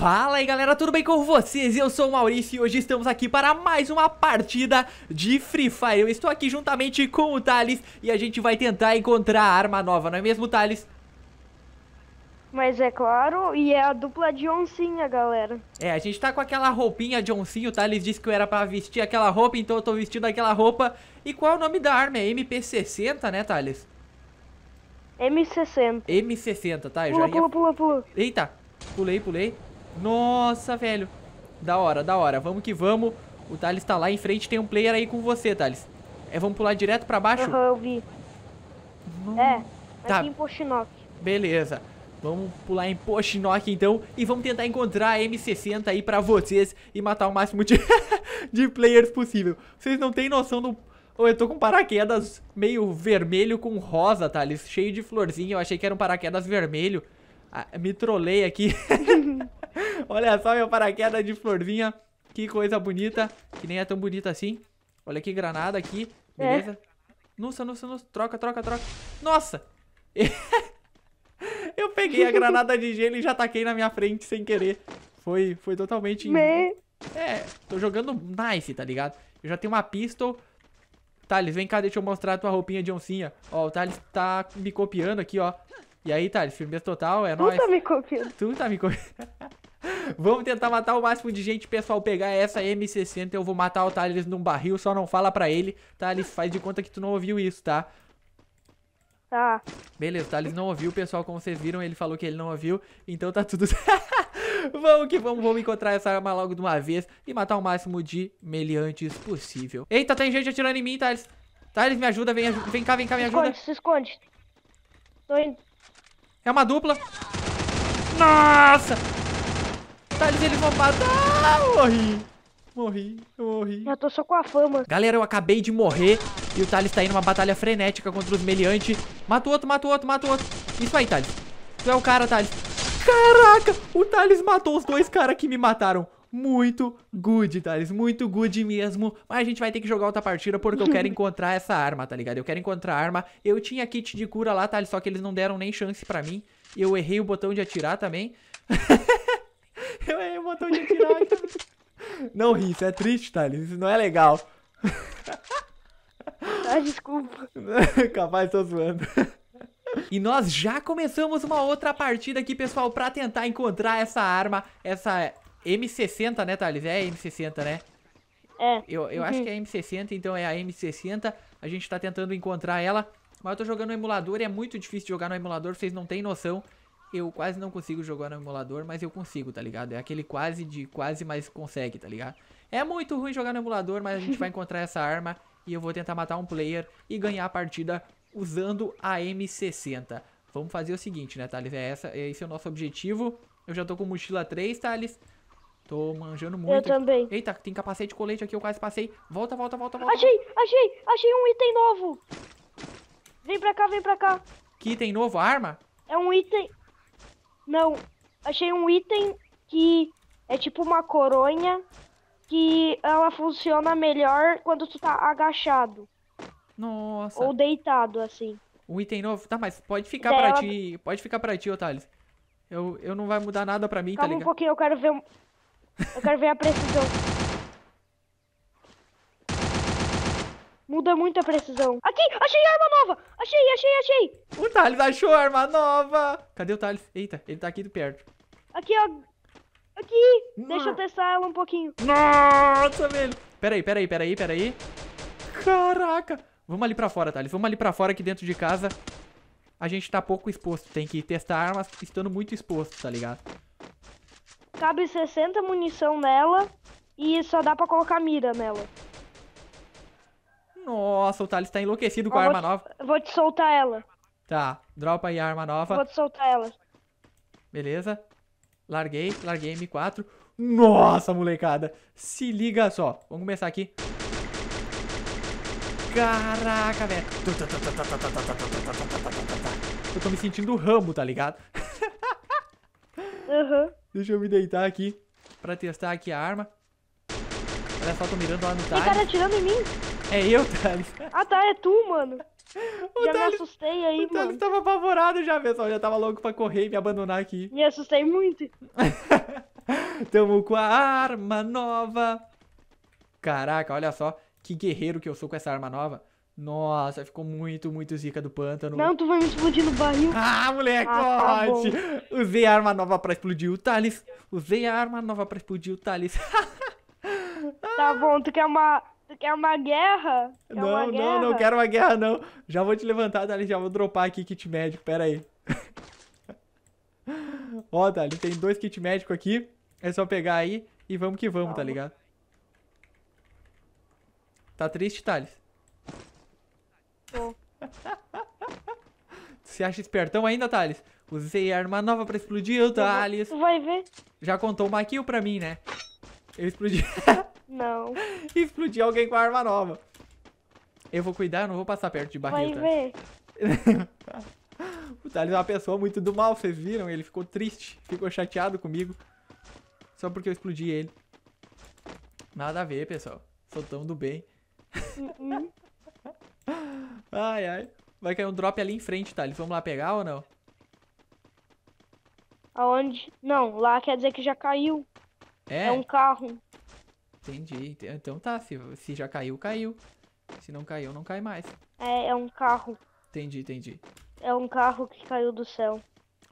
Fala aí galera, tudo bem com vocês? Eu sou o Maurício e hoje estamos aqui para mais uma partida de Free Fire Eu estou aqui juntamente com o Thales e a gente vai tentar encontrar a arma nova, não é mesmo Thales? Mas é claro, e é a dupla de oncinha, galera. É, a gente tá com aquela roupinha de oncinho, o Thales disse que eu era pra vestir aquela roupa, então eu tô vestindo aquela roupa. E qual é o nome da arma? É MP60, né, Thales? M60. M60, tá? Eu pula, já ia... pula, pula, pula. Eita, pulei, pulei. Nossa, velho. Da hora, da hora. Vamos que vamos. O Thales tá lá em frente. Tem um player aí com você, Thales. É, vamos pular direto pra baixo? Aham, uhum, eu vi. é, tá. aqui em Postinok. Beleza. Vamos pular em Postinok, então. E vamos tentar encontrar a M60 aí pra vocês. E matar o máximo de, de players possível. Vocês não têm noção do... eu tô com paraquedas meio vermelho com rosa, Thales. Cheio de florzinha. Eu achei que era um paraquedas vermelho. Ah, me trolei aqui. Olha só meu paraquedas de florzinha. Que coisa bonita. Que nem é tão bonita assim. Olha que granada aqui. É. Beleza? É. Nossa, nossa, nossa. Troca, troca, troca. Nossa! Eu peguei a granada de gelo e já taquei na minha frente sem querer. Foi, foi totalmente... Me... Né? É, tô jogando nice, tá ligado? Eu já tenho uma pistol. Thales, vem cá, deixa eu mostrar a tua roupinha de oncinha. Ó, o Thales tá me copiando aqui, ó. E aí, Thales, firmeza total, é nóis. Tu tá me copiando. Tu tá me copiando. Vamos tentar matar o máximo de gente, pessoal. Pegar essa M60, eu vou matar o Thales num barril, só não fala pra ele. Thales, faz de conta que tu não ouviu isso, tá? Tá. Beleza, o Thales não ouviu, pessoal, como vocês viram, ele falou que ele não ouviu, então tá tudo Vamos que vamos, vamos encontrar essa arma logo de uma vez e matar o máximo de meliantes possível. Eita, tem gente atirando em mim, Thales. Thales, me ajuda, vem, vem cá, vem cá, me ajuda. Se esconde, se esconde. Tô indo. É uma dupla. Nossa! Tá, eles, eles vão matar. Ah, morri. Morri, eu morri. Eu tô só com a fama. Galera, eu acabei de morrer e o Thales tá indo numa batalha frenética contra os meliantes. Mata o outro, mata o outro, mata o outro. Isso aí, Thales. Tu é o cara, Thales. Caraca, o Thales matou os dois caras que me mataram muito good, Thales. Muito good mesmo. Mas a gente vai ter que jogar outra partida porque eu quero encontrar essa arma, tá ligado? Eu quero encontrar a arma. Eu tinha kit de cura lá, Thales, só que eles não deram nem chance pra mim. Eu errei o botão de atirar também. eu errei o botão de atirar. Também. não ri, isso é triste, Thales. Isso não é legal. Ai, desculpa. Capaz, tô zoando. E nós já começamos uma outra partida aqui, pessoal, para tentar encontrar essa arma, essa M60, né, Thales? É M60, né? É. Eu, eu uhum. acho que é M60, então é a M60. A gente tá tentando encontrar ela. Mas eu tô jogando no emulador e é muito difícil jogar no emulador, vocês não têm noção. Eu quase não consigo jogar no emulador, mas eu consigo, tá ligado? É aquele quase de quase, mas consegue, tá ligado? É muito ruim jogar no emulador, mas a gente vai encontrar essa arma e eu vou tentar matar um player e ganhar a partida usando a M60. Vamos fazer o seguinte, né, Thales? É essa, esse é o nosso objetivo. Eu já tô com mochila 3, Thales. Tô manjando muito. Eu aqui. também. Eita, tem capacete colete aqui, eu quase passei. Volta, volta, volta, volta. Achei, achei, achei um item novo. Vem pra cá, vem pra cá. Que item novo? Arma? É um item... Não, achei um item que é tipo uma coronha que ela funciona melhor quando tu tá agachado. Nossa. Ou deitado, assim. Um item novo? Tá, mas pode ficar Daí pra tá ti. Pode ficar pra ti, Otales. Eu, eu não vai mudar nada pra mim, tá Calma tá ligado? um pouquinho, eu quero ver... Eu quero ver a precisão. Muda muito a precisão. Aqui! Achei a arma nova! Achei, achei, achei! O Thales achou a arma nova! Cadê o Thales? Eita, ele tá aqui do perto. Aqui, ó. Aqui! Não. Deixa eu testar ela um pouquinho. Nossa, velho! Peraí, peraí, peraí, peraí. Caraca! Vamos ali pra fora, Thales. Vamos ali pra fora aqui dentro de casa. A gente tá pouco exposto. Tem que testar armas estando muito exposto, tá ligado? cabe 60 munição nela e só dá pra colocar mira nela. Nossa, o Thales tá enlouquecido com a arma te, nova. Vou te soltar ela. Tá, dropa aí a arma nova. Vou te soltar ela. Beleza. Larguei, larguei M4. Nossa, molecada. Se liga só. Vamos começar aqui. Caraca, velho. Eu tô me sentindo ramo tá ligado? Uhum. Deixa eu me deitar aqui pra testar aqui a arma. Olha só, tô mirando lá no Thales. Tem cara atirando em mim? É eu, Thales. Ah, tá, é tu, mano. O já Thales, me assustei aí, o mano. Thales tava apavorado já, pessoal. Já tava louco pra correr e me abandonar aqui. Me assustei muito. Tamo com a arma nova. Caraca, olha só que guerreiro que eu sou com essa arma nova. Nossa, ficou muito, muito zica do pântano. Não, tu vai me explodir no barril. Ah, moleque, Ah, tá Usei a arma nova pra explodir o Thales. Usei a arma nova pra explodir o Thales. tá bom, tu quer uma... Tu quer uma guerra? Quer não, uma não, guerra? não quero uma guerra, não. Já vou te levantar, Thales. Já vou dropar aqui kit médico. Pera aí. Ó, Thales, tem dois kit médico aqui. É só pegar aí e vamos que vamos, tá ligado? Tá triste, Thales? Você Se acha espertão ainda, Thales? Usei arma nova pra explodir Thales. Tu Vai ver. Já contou uma kill pra mim, né? Eu explodi. não. explodi alguém com a arma nova. Eu vou cuidar, não vou passar perto de barreta. Vai tá? ver. o Thales é uma pessoa muito do mal, vocês viram? Ele ficou triste, ficou chateado comigo. Só porque eu explodi ele. Nada a ver, pessoal. Sou tão do bem. Uh -uh. Ai, ai. Vai cair um drop ali em frente, tá? Eles vão lá pegar ou não? Aonde? Não, lá quer dizer que já caiu. É? É um carro. Entendi. Então tá, se, se já caiu, caiu. Se não caiu, não cai mais. É, é um carro. Entendi, entendi. É um carro que caiu do céu.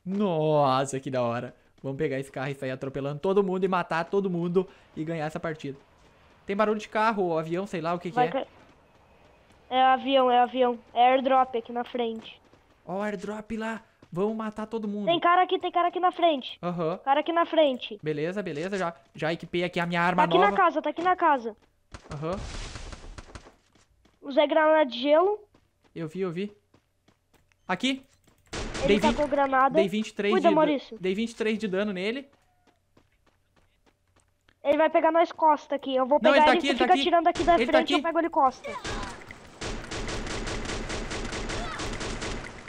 Nossa, que da hora. Vamos pegar esse carro e sair atropelando todo mundo e matar todo mundo e ganhar essa partida. Tem barulho de carro ou avião, sei lá o que, que é. Ca... É avião, é avião. É airdrop aqui na frente. Ó, o airdrop lá. Vamos matar todo mundo. Tem cara aqui, tem cara aqui na frente. Aham. Uhum. Cara aqui na frente. Beleza, beleza. Já, já equipei aqui a minha arma nova. Tá aqui na casa, tá aqui na casa. Aham. Uhum. Usei granada é de gelo. Eu vi, eu vi. Aqui. Ele dei tacou tá 20, granada. Dei 23, Cuida, de, Maurício. dei 23 de dano nele. Ele vai pegar nós costa aqui. Eu vou pegar Não, ele, tá ele aqui, ele tá fica aqui. atirando aqui da ele tá frente tá aqui. eu pego ele costa.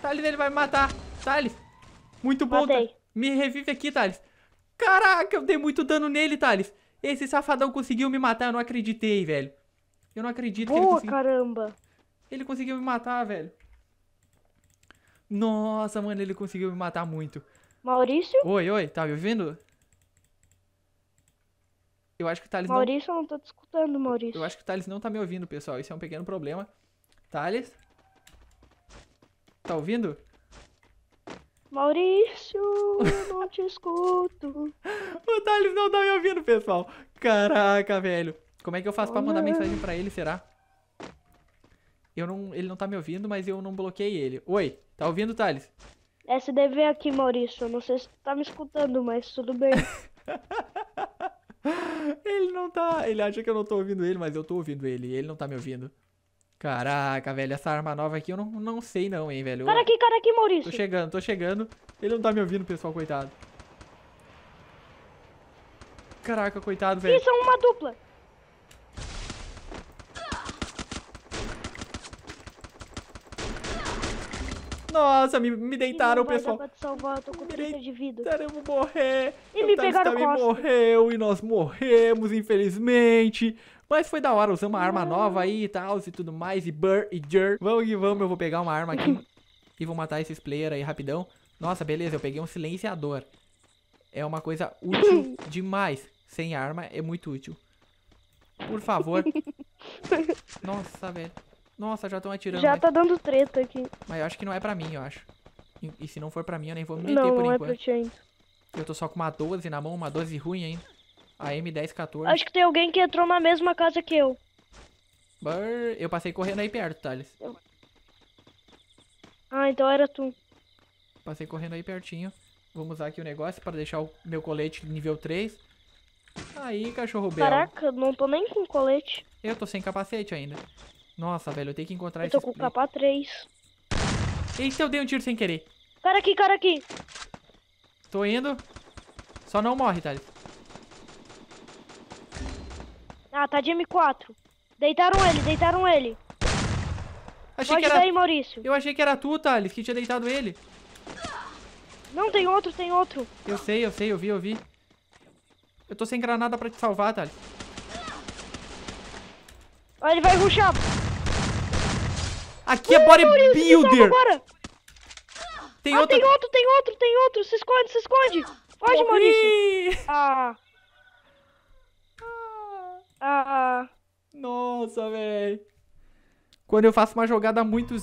Thales, ele vai me matar. Thales, muito bom. Matei. Me revive aqui, Thales. Caraca, eu dei muito dano nele, Thales. Esse safadão conseguiu me matar, eu não acreditei, velho. Eu não acredito Boa, que ele conseguiu... caramba. Ele conseguiu me matar, velho. Nossa, mano, ele conseguiu me matar muito. Maurício? Oi, oi, tá me ouvindo? Eu acho que o Thales Maurício, não... eu não tô te escutando, Maurício. Eu acho que o Thales não tá me ouvindo, pessoal. Isso é um pequeno problema. Thales? Tá ouvindo? Maurício, não te escuto. o Thales não tá me ouvindo, pessoal. Caraca, velho. Como é que eu faço Olha. pra mandar mensagem pra ele, será? Eu não, ele não tá me ouvindo, mas eu não bloqueei ele. Oi, tá ouvindo, Thales? SDV aqui, Maurício. não sei se tu tá me escutando, mas tudo bem. ele não tá. Ele acha que eu não tô ouvindo ele, mas eu tô ouvindo ele. ele não tá me ouvindo. Caraca, velho, essa arma nova aqui eu não, não sei não, hein, velho. Cara aqui, cara aqui, Maurício. Tô chegando, tô chegando. Ele não tá me ouvindo, pessoal, coitado. Caraca, coitado, velho. Isso, é uma dupla. Nossa, me, me deitaram, não pessoal. Não te salvar, eu tô com 30 de vida. Deitaram, eu vou morrer. E eu me pegaram também costas. morreu e nós morremos, infelizmente. Mas foi da hora, usando uma arma nova aí e tal, e tudo mais, e burr e jer. Vamos que vamos, eu vou pegar uma arma aqui e vou matar esses players aí rapidão. Nossa, beleza, eu peguei um silenciador. É uma coisa útil demais. Sem arma é muito útil. Por favor. Nossa, velho. Nossa, já estão atirando. Já né? tá dando treta aqui. Mas eu acho que não é pra mim, eu acho. E, e se não for pra mim, eu nem vou me meter não, por não é enquanto. Não, é pra ti ainda. Eu tô só com uma 12 na mão, uma 12 ruim ainda. A M1014. Acho que tem alguém que entrou na mesma casa que eu. eu passei correndo aí perto, Thales. Eu... Ah, então era tu. Passei correndo aí pertinho. Vamos usar aqui o negócio para deixar o meu colete nível 3. Aí, cachorro belo. Caraca, não tô nem com colete. Eu tô sem capacete ainda. Nossa, velho, eu tenho que encontrar esse. Eu tô com capa 3. Eita, eu dei um tiro sem querer. Cara aqui, cara aqui. Tô indo. Só não morre, Thales. Ah, tá de M4. Deitaram ele, deitaram ele. Achei Pode que era... daí, Maurício. Eu achei que era tu, Thales, que tinha deitado ele. Não, tem outro, tem outro. Eu sei, eu sei, eu vi, eu vi. Eu tô sem granada pra te salvar, Thales. Olha, ele vai ruxar. Aqui Ui, é bodybuilder. Tem, ah, outro... tem outro, tem outro, tem outro. Se esconde, se esconde. Foge, Maurício. Ah... Ah. Nossa, velho. Quando eu faço uma jogada muito